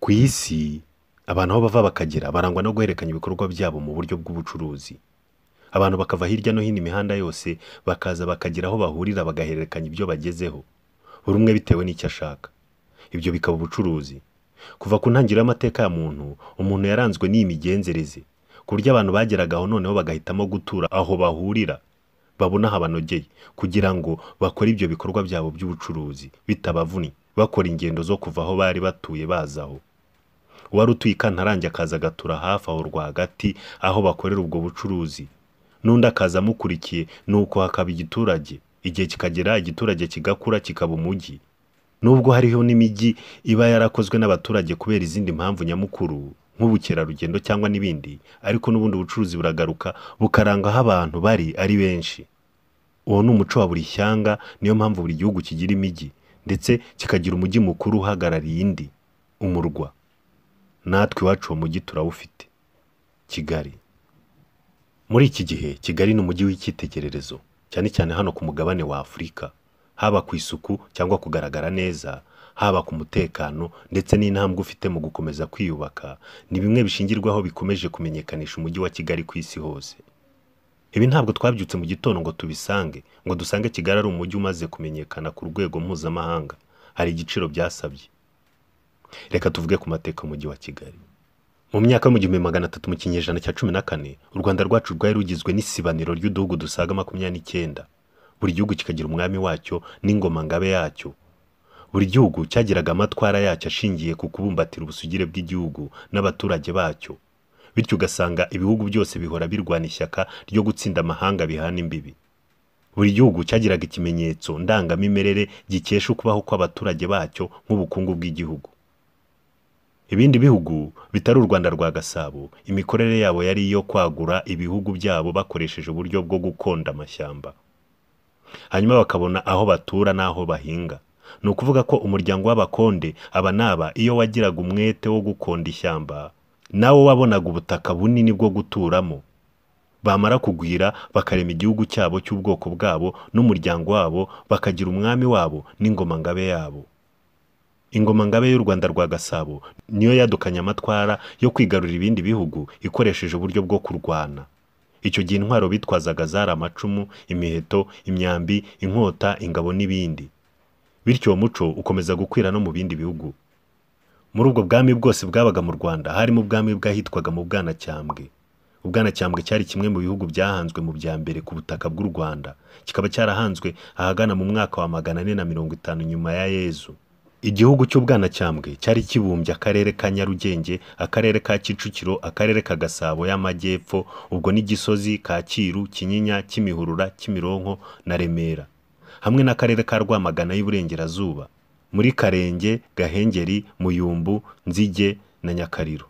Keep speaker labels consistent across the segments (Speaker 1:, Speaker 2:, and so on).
Speaker 1: ku isi abantu aho bava bakagera barangwa no guhererekanya ibikorwa byabo mu buryo bw'ubucuruzi abantu bakava hirya no hino imihanda yose bakaza bakagira aho bahurira bagahererekanya ibyo bagezeho buri umwe bitewe n'icyo ashaka ibyo bikaba ubucuruzi kuva ku ntangiriro y'amateka ya muntu umuntu yaranzwe n’imigenzereze migenzereze ku buryo abantu bageragaho noneho bagahitamo gutura aho bahurira babona habanogeye kugira ngo bakore ibyo bikorwa byabo by'ubucuruzi bitabavunnye bakora ingendo zo kuva aho bari batuye bazaho wari utuye i akaza agatura hafi aho rwagati aho bakorera ubwo bucuruzi n'undi akaza amukurikiye nuko hakaba igiturage igihe kikagera igiturage kigakura kikaba umujyi nubwo hariho n'imijyi iba yarakozwe n'abaturage kubera izindi mpamvu nyamukuru nk'ubukerarugendo cyangwa n'ibindi ariko n'ubundi bucuruzi buragaruka bukaranga aho abantu bari ari benshi uwo ni umuco wa buri shyanga niyo mpamvu buri gihugu kigira imijyi ndetse kikagira umujyi mukuru uhagarariye indi umurwa natwe iwacu uwo mujyi turawufite kigali muri iki gihe kigali ni umujyi w'icyitegererezo cyane cyane hano ku mugabane wa afurika haba ku isuku cyangwa kugaragara neza haba ku mutekano ndetse n'intambwe ufite mu gukomeza kwiyubaka ni bimwe bishingirwaho bikomeje kumenyekanisha umujyi wa kigali ku isi hose ibi ntabwo twabyutse mu gitondo ngo tubisange ngo dusange kigali ari umujyi umaze kumenyekana ku rwego mpuzamahanga hari igiciro byasabye reka tuvuge ku mateka mujyi wa kigali mu myaka y'igihumbi magana atatu mu kinyejana cya cumi na kane u rwanda rwacu rwari rugizwe n'isibaniro ry'uduhugu dusaga makumyabiri n'icyenda buri gihugu kikagira umwami wacyo n'ingoma ngabe yacyo buri gihugu cyagiraga amatwara yacyo ashingiye ku kubumbatira ubusugire bw'igihugu n'abaturage bacyo bityo ugasanga ibihugu byose bihora birwana ishyaka ryo gutsinda amahanga bihana imbibi buri gihugu cyagiraga ikimenyetso ndangamimerere gikesha ukubaho kw'abaturage bacyo nk'ubukungu bw'igihugu ibindi bihugu bitari u rwanda rwa gasabo imikorere yabo yari iyo kwagura ibihugu byabo bakoresheje uburyo bwo gukonda amashyamba hanyuma bakabona aho batura n'aho bahinga ni ukuvuga ko umuryango w'abakonde aba n'aba iyo wagiraga umwete wo gukonda ishyamba nawo wabonaga ubutaka bunini bwo guturamo bamara kugwira bakarema igihugu cyabo cy'ubwoko bwabo n'umuryango wabo bakagira umwami wabo n'ingoma ngabe yabo ingoma ngabe y'u rwanda rwa gasabo niyo yadukanye amatwara yo kwigarurira ibindi bihugu ikoresheje uburyo bwo kurwana icyo gihe intwaro bitwazaga zari amacumu imiheto imyambi inkota ingabo n'ibindi bityo uwo muco ukomeza gukwira no mu bindi bihugu muri ubwo bwami bwose bwabaga mu rwanda harimo ubwami bwahitwaga mu bwanacyambwe ubwanacyambwe cyari kimwe mu bihugu byahanzwe mu bya mbere ku butaka bw'u rwanda kikaba cyarahanzwe ahagana mu mwaka wa magana ane na mirongo itanu nyuma ya yezu igihugu cy'ubwanacyambwe cyari kibumbye akarere ka nyarugenge akarere ka kicukiro akarere ka gasabo y'amajyepfo ubwo n'igisozi kacyiru kinyinya kimihurura kimironko na remera hamwe n'akarere ka rwamagana y'iburengerazuba muri karenge gahengeri muyumbu nzige na nyakariro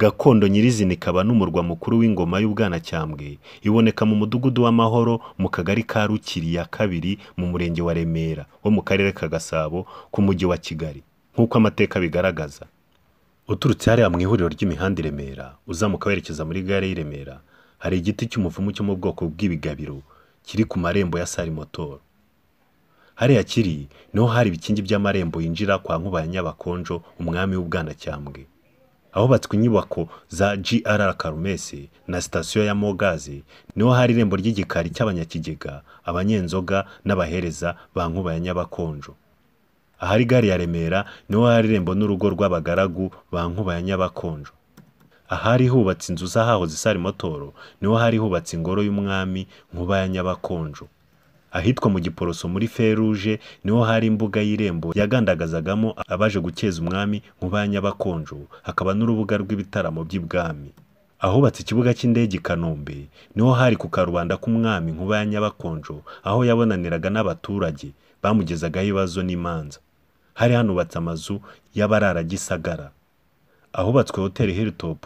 Speaker 1: gakondo nyirizina ikaba n'umurwa mukuru w'ingoma y'ubwanacyambwe iboneka mu mudugudu w'amahoro mu kagari ka rukiri ya kabiri mu murenge wa remera wo mu karere ka gasabo ku mujyi wa kigali nk'uko amateka bigaragaza uturutse hariya mu ihuriro ry'imihanda i remera uzamuka werekeza muri gare y'i remera hari igiti cy'umuvumu cyo mu bwoko bw'ibigabiro kiri ku marembo ya sari motoro hariya kiri niho hari ibikingi by'amarembo yinjira kwa nkuba ya nyabakonjo umwami w'ubwanacyambwe ahubatswe inyubako za GR Karumesi na sitasiyo ya Mogazi niho hari irembo ry'igikari cy'abanyakigega abanyenzoga n'abahereza ba Nkuba ya Nyabakonjo ahari gare ya Remera niho hari irembo n'urugo rw'abagaragu ba Nkuba ya Nyabakonjo ahari hubatse inzu z'ahahoze isari motoro niho hari hubatse ingoro y'umwami Nkuba ya Nyabakonjo ahitwa mu giporoso muri feruje niho hari imbuga y'irembo yagandagazagamo abaje gukeza umwami mu ba hakaba n'urubuga rw'ibitaramo by'ibwami ahubatse ikibuga cy'indege i kanombe niho hari ku karubanda k'umwami nkuba aho yabonaniraga n'abaturage bamugezagaho ibibazo n'imanza hari hanubatse amazu y'abararagisagara ahubatswe hoteli hilltop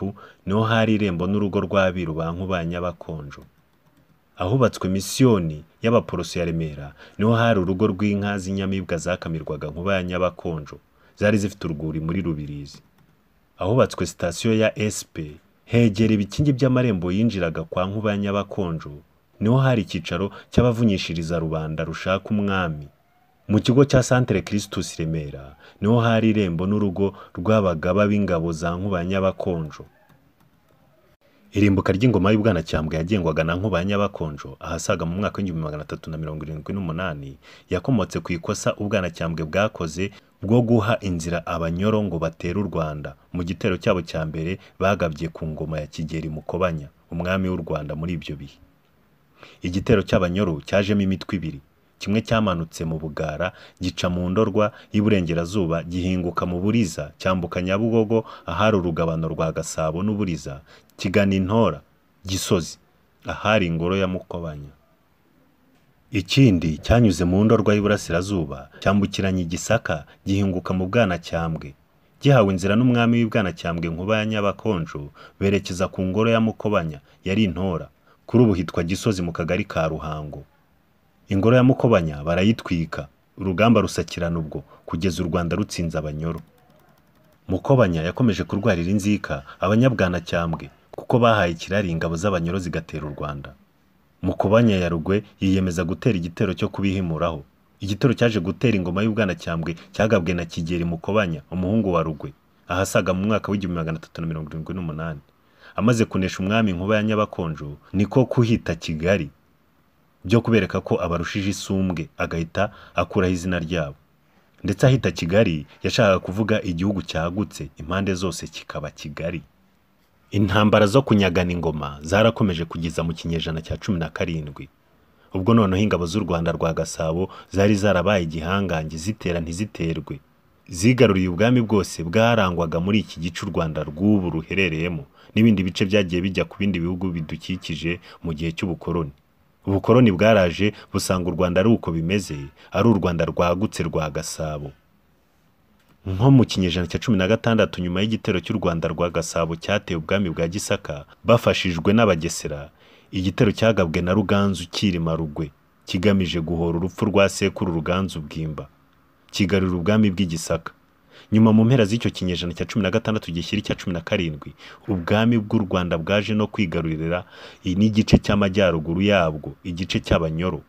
Speaker 1: niho hari irembo n'urugo rw'abiru ba nkuba ya ahubatswe misiyoni y'abaporoso ya remera niho hari urugo rw'inka z'inyamibwa zakamirwaga nkuba ya nyabakonjo zari zifite urwuri muri rubirizi ahubatswe sitasiyo ya sp hegera ibikingi by'amarembo yinjiraga kwa nkuba ya nyabakonjo niho hari icyicaro cy'abavunyishiriza rubanda rushaka umwami mu kigo cya santire kirisitus remera niho hari irembo n'urugo rw'abagaba b'ingabo za nkuba ya nyabakonjo irimbuka ry'ingoma y'ubwanacyambwe yagengwaga na nkuba ya nyabakonjo ahasaga mu mwaka w'igihumbi magana atatu na mirongo irindwi n'umunani yakomotse ku ikosa ubwanacyambwe bwakoze bwo guha inzira abanyoro ngo batere u rwanda mu gitero cyabo cya mbere bagabye ku ngoma ya kigeri mukobanya umwami w'u rwanda muri ibyo bihe igitero cy'abanyoro cyajemo imitwe ibiri kimwe cyamanutse mu bugara gica mu ndorwa y'iburengerazuba gihinguka mu buriza cyambuka nyabugogo ahari urugabano rwa gasabo n'uburiza kigana intora gisozi ahari ingoro ya mukobanya ikindi cyanyuze mu ndorwa y'iburasirazuba cyambukiranya igisaka gihinguka mu bwanacyambwe gihawe inzira n'umwami w'ibwanacyambwe nkuba ya nyabakonjo berekeza ku ngoro ya mukobanya yari intora kuri ubu hitwa gisozi mu kagari ka ruhango ingoro ya mukobanya barayitwika urugamba rusakirana ubwo kugeza u rwanda rutsinze abanyoro mukobanya yakomeje kurwarira inzika abanyabwanacyambwe kuko bahaye ikirari ingabo z'abanyoro zigatera u rwanda mukobanya ya rugwe yiyemeza gutera igitero cyo kubihimuraho igitero cyaje gutera ingoma y'ubwanacyambwe cyagabwe na kigeri mukobanya umuhungu wa rugwe ahasaga mu mwaka w'igihumbi magana atatu na mirongo irindwi n'umunani amaze kunesha umwami nkuba ya nyabakonjo niko kuhita kigali byo kubereka ko abarushije isumbwe agahita akuraho izina ryabo ndetse ahita kigali yashakaga kuvuga igihugu cyagutse impande zose kikaba kigali intambara zo kunyagana ingoma zarakomeje kugeza mu kinyejana cya cumi na karindwi ubwo noneho ingabo z'u rwanda rwa gasabo zari zarabaye igihangange zitera ntiziterwe zigaruriye ubwami bwose bwarangwaga muri iki gice u rwanda rw'ubu ruherereyemo n'ibindi bice byagiye bijya ku bindi bihugu bidukikije mu gihe cy'ubukoloni ubukoroni bwaraje busanga u rwanda ari uko bimeze ari u rwanda rwagutse rwa gasabo nko mu kinyejana cya cumi na gatandatu nyuma y'igitero cy'u rwanda rwa gasabo cyateye ubwami bwa gisaka bafashijwe n'abagesera igitero cyagabwe na ruganzu cyirima rugwe kigamije guhora urupfu rwa sekuru ruganzu bwimba kigarura ubwami bw'igisaka nyuma mu mpera z'icyo kinyejana cya cumi na gatandatu gishyira icya cumi na karindwi ubwami bw'u rwanda bwaje no kwigarurira iyi n'igice cy'amajyaruguru yabwo igice cy'abanyoro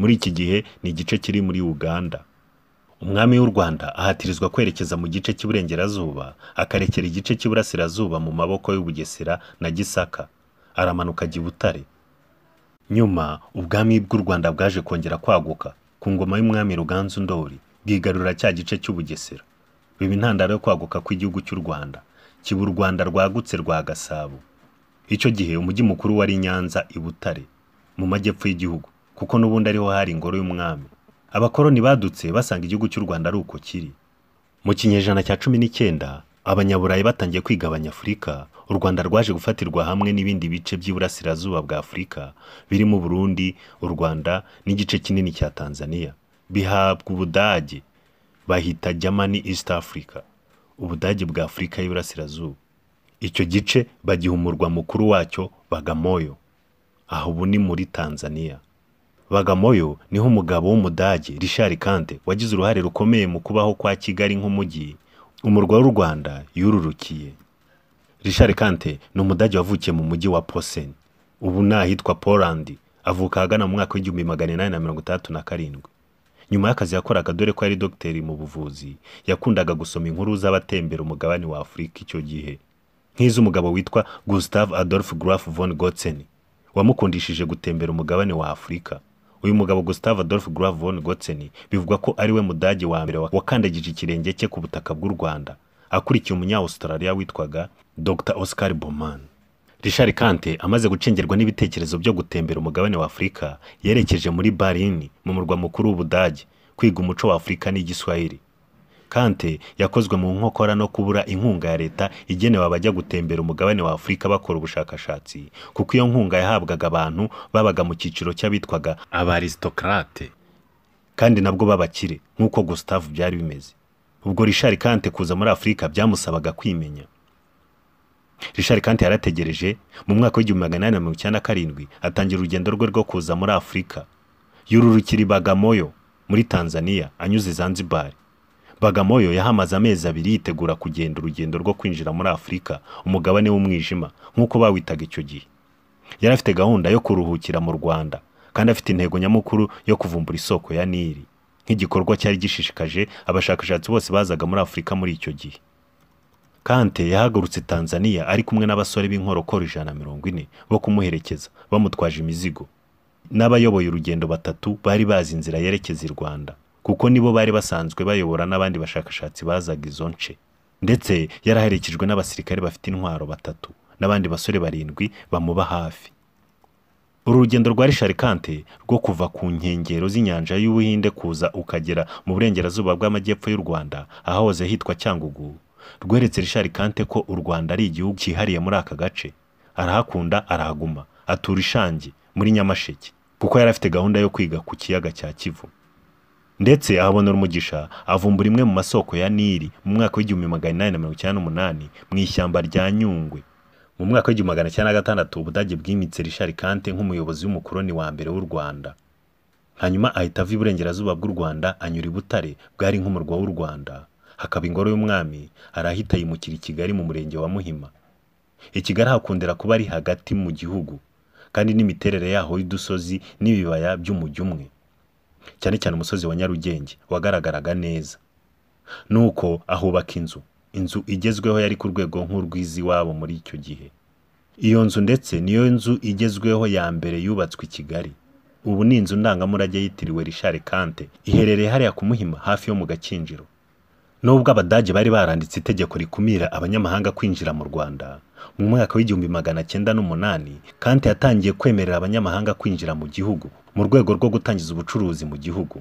Speaker 1: muri iki gihe ni igice kiri muri uganda umwami w'u rwanda ahatirizwa kwerekeza mu gice cy'iburengerazuba akarekera igice cy'iburasirazuba mu maboko y'ubugesera na gisaka aramanuka ajya i butare nyuma ubwami bw'u rwanda bwaje kongera kwaguka ku ngoma y'umwami ruganzu ndori bwigarurira cya gice cy'ubugesera biba intandaro yo kwaguka kw'igihugu cy'u rwanda kiba u rwanda rwagutse rwa gasabo icyo gihe umujyi mukuru wari nyanza i butare mu majyepfo y'igihugu kuko n'ubundi ariho hari ingoro y'umwami abakoroni badutse basanga igihugu cy'u rwanda ari uko kiri mu kinyejana cya cumi n'icyenda abanyaburayi batangiye kwiga abanyafurika u rwanda rwaje gufatirwa hamwe n'ibindi bice by'iburasirazuba bwa afurika birimo burundi u rwanda n'igice kinini cya tanzania bihabwa ubudage bahita Germany East Africa ubudage bwa Afurika y'Iburasirazuba icyo gice bagiha umurwa mukuru wacyo Bagamoyo aha ubu ni muri Tanzania Bagamoyo niho umugabo w'umudage Richard Kante wagize uruhare rukomeye mu kubaho kwa Kigali nk'umujyi umurwa w'u Rwanda yururukiye Richard Kante ni umudage wavukiye mu mujyi wa Posen ubu ni ahitwa Poland avuka ahagana mu mwaka w'igihumbi magana inani na mirongo itandatu na karindwi nyuma y'akazi yakoraga dore ko yari dogiteri mu buvuzi yakundaga gusoma inkuru z'abatembera umugabane wa afurika icyo gihe nk'iz'umugabo witwa gustave Adolf graf von gotzen wamukundishije gutembera umugabane wa afurika uyu mugabo gustave Adolf graf von gotzen bivugwa ko ari we mudage wa mbere wakandagije ikirenge cye ku butaka bw'u rwanda akurikiye umunya witwaga dr oscar boman Richard Kante amaze gucengerwa n'ibitekerezo byo gutembera umugabane wa Afurika yerekeje muri Barini mu murwa mukuru w'Ubudage kwiga umuco wa Afurika n'igiswahili Kante yakozwe mu nkokora no kubura inkunga ya leta igenewe abajya gutembera umugabane wa Afurika bakora ubushakashatsi kuko iyo nkunga yahabwaga abantu babaga mu cyiciro cy'abitwaga abaristokrate kandi nabwo b'abakire nk'uko Gustave byari bimeze ubwo Richard Kante kuza muri Afurika byamusabaga kwimenya rishari kandi yarategereje mu mwaka w'igihumbi magana inani na mirongo icyenda na karindwi atangira urugendo rwe rwo kuza muri afurika yururukira bagamoyo muri tanzania anyuze zanzibar bagamoyo yahamaze amezi abiri yitegura kugenda urugendo rwo kwinjira muri afurika umugabane w'umwijima nk'uko bawitaga icyo gihe yari afite gahunda yo kuruhukira mu rwanda kandi afite intego nyamukuru yo kuvumbura isoko ya niri nk'igikorwa cyari gishishikaje abashakashatsi bose bazaga muri afurika muri icyo gihe kante yahagurutse tanzania ari kumwe n'abasore b'inkorokoro ijana na mirongo ine bo kumuherekeza bamutwaje imizigo n'abayoboye urugendo batatu bari bazi inzira yerekeza i rwanda kuko nibo bari basanzwe bayobora n'abandi bashakashatsi bazaga izo nce ndetse yaraherekejwe n'abasirikare bafite intwaro batatu n'abandi basore barindwi bamuba hafi uru rugendo rwa rishari rwo kuva ku nkengero z'inyanja y'ubuhinde kuza ukagera mu burengerazuba bw'amajyepfo y'u rwanda ahahoze hitwa cyangugu rweretse Richard Kante ko u Rwanda ari igihugu cyihariye muri aka gace arahakunda arahaguma atura ishangi muri Nyamasheke kuko yari afite gahunda yo kwiga ku kiyaga cya Kivu ndetse ahabonera umugisha avumbura imwe mu masoko ya Niri mu mwaka w'igihumbi magana inani na mirongo icyenda n'umunani mu ishyamba rya Nyungwe mu mwaka w'igihumbi magana cyenda na gatandatu ubudage bwimitse Richard Kante nk'umuyobozi w'umukoloni wa mbere w'u Rwanda hanyuma ahita ava iburengerazuba bw'u Rwanda anyura i Butare bwari nk'umurwa w'u Rwanda hakaba ingoro y'umwami hari yimukira i kigali mu murenge wa muhima i kigali hakundira kuba ari hagati mu gihugu kandi n'imiterere yaho y'udusozi n'ibibaya by'umujyi umwe cyane cyane umusozi wa nyarugenge wagaragaraga neza nuko ahubaka inzu inzu igezweho yari ku rwego nk'urw'iziwabo muri icyo gihe iyo nzu ndetse niyo nzu igezweho ya mbere yubatswe i kigali ubu ni inzu ndangamurage yitiriwe Rishare kante iherereye hariya ku muhima hafi yo mu gakinjiro nubwo abadage bari baranditse itegeko rikumira abanyamahanga kwinjira mu rwanda mu mwaka w'igihumbi magana cyenda n'umunani kant yatangiye kwemerera abanyamahanga kwinjira mu gihugu mu rwego rwo gutangiza ubucuruzi mu gihugu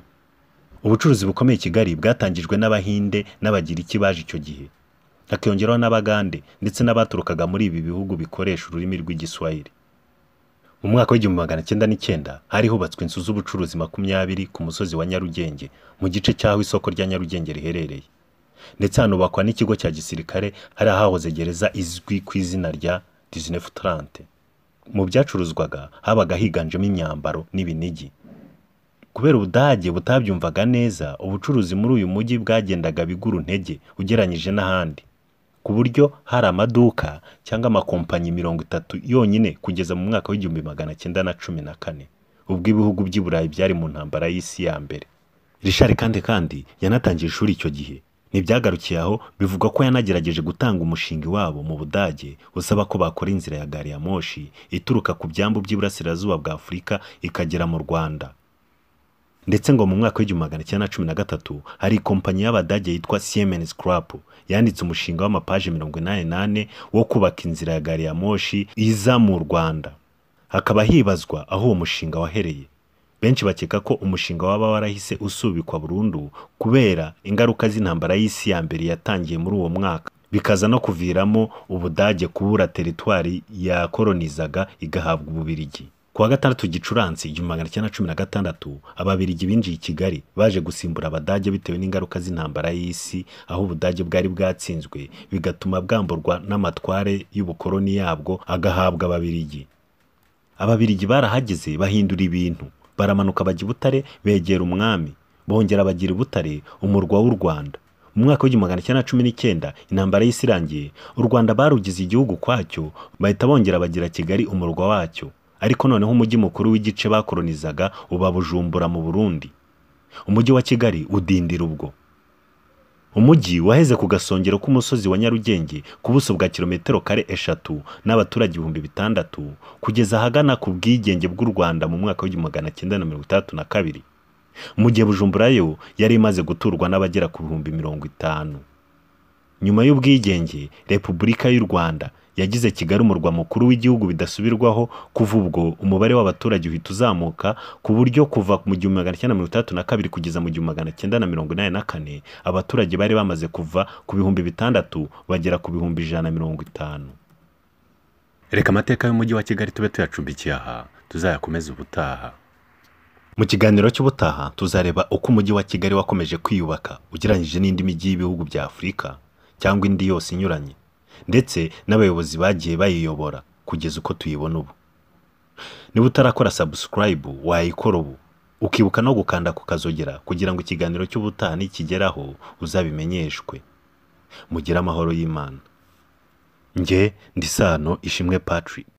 Speaker 1: ubucuruzi bukomeye i kigali bwatangijwe n'abahinde n'abagiriki baje icyo gihe hakiyongeraho n'abagande ndetse n'abaturukaga muri ibi bihugu bikoresha ururimi rw'igiswahili mu mwaka w'igihumbi magana cyenda n'icyenda hari hubatswe inzu z'ubucuruzi makumyabiri ku musozi wa nyarugenge mu gice cy'aho isoko rya nyarugenge riherereye ndetse hanubakwa n'ikigo cya gisirikare hari ahahoze gereza izwi ku izina rya dizinefu mu byacuruzwaga habaga higanjemo imyambaro n'ibinigi kubera ubudage butabyumvaga neza ubucuruzi muri uyu mujyi bwagendaga bigura intege ugereranyije n'ahandi ku buryo hari amaduka cyangwa amakompanyi mirongo itatu yonyine kugeza mu mwaka w'igihumbi magana cyenda na cumi na kane ubwo ibihugu by'i burayi byari mu ntambara y'isi ya mbere rishari kandi kandi yanatangiye ishuri icyo gihe ntibyagarukiye aho bivugwa ko yanagerageje gutanga umushinga iwabo mu budage usaba ko bakora inzira ya gari ya moshi ituruka ku byambu by'iburasirazuba bwa afurika ikagera mu rwanda ndetse ngo mu mwaka w'igihumbi magana cyenda na cumi na gatatu hari kompanyi y'abadage yitwa siemens crap yanditse umushinga w'amapaje mirongo inani n'ane wo kubaka inzira ya gari ya moshi iza mu rwanda hakaba hibazwa aho uwo mushinga wahereye benshi bakeka ko umushinga waba warahise usubikwa burundu kubera ingaruka z'intambara y'isi ya mbere yatangiye muri uwo mwaka bikaza no kuviramo ubudage kubura teritwari yakoronizaga igahabwa ububirigi ku wa gatandatu gicurasi igihumbi magana cyenda cumi na gatandatu ababirigi binjiye i kigali baje gusimbura abadage bitewe n'ingaruka z'intambara y'isi aho ubudage bwari bwatsinzwe bigatuma bwamburwa n'amatware y'ubukoloni yabwo agahabwa ababirigi ababirigi barahageze bahindura ibintu baramanuka bajya i butare begera umwami bongera bagira i butare umurwa w'u rwanda mu mwaka w'igihumbi magana cyenda na cumi n'icyenda intambara y'isi irangiye u rwanda barugize igihugu kwacyo bahita bongera bagira kigali umurwa wacyo ariko noneho umujyi mukuru w'igice bakoronizaga uba bujumbura mu burundi umujyi wa kigali udindira ubwo umujyi waheze ku gasongero k'umusozi wa nyarugenge ku buso bwa kilometero kare eshatu n'abaturage ibihumbi bitandatu kugeza ahagana ku bwigenge bw'u rwanda mu mwaka w'igihumbi magana cyenda na mirongo itandatu na kabiri mu gihe bujumbura yo yari imaze guturwa n'abagera ku bihumbi mirongo itanu nyuma y'ubwigenge repubulika y'u rwanda yagize kigali umurwa mukuru w'igihugu bidasubirwaho kuva ubwo umubare w'abaturage uhita uzamuka ku buryo kuva mu gihumbi magana cyenda mirongo itandatu na kabiri kugeza mu gihumbi magana cyenda na mirongo inani na kane abaturage bari bamaze kuva ku bihumbi bitandatu bagera ku bihumbi ijana na mirongo itanu reka amateka y'umujyi wa kigali tube tuyacumbikiye aha tuzayakomeze ubutaha mu kiganiro cy'ubutaha tuzareba uko umujyi wa kigali wakomeje kwiyubaka ugereranyije n'indi mijyi y'ibihugu bya afurika cyangwa indi yose inyuranye ndetse n'abayobozi bagiye bayiyobora kugeza uko tuyibona ubu niba utarakora sabusikarayibu wayikora ubu ukibuka no gukanda ku kazogera kugira ngo ikiganiro cy'ubutaha kigeraho uzabimenyeshwe mugire amahoro y'imana nge ndi sano ishimwe patrick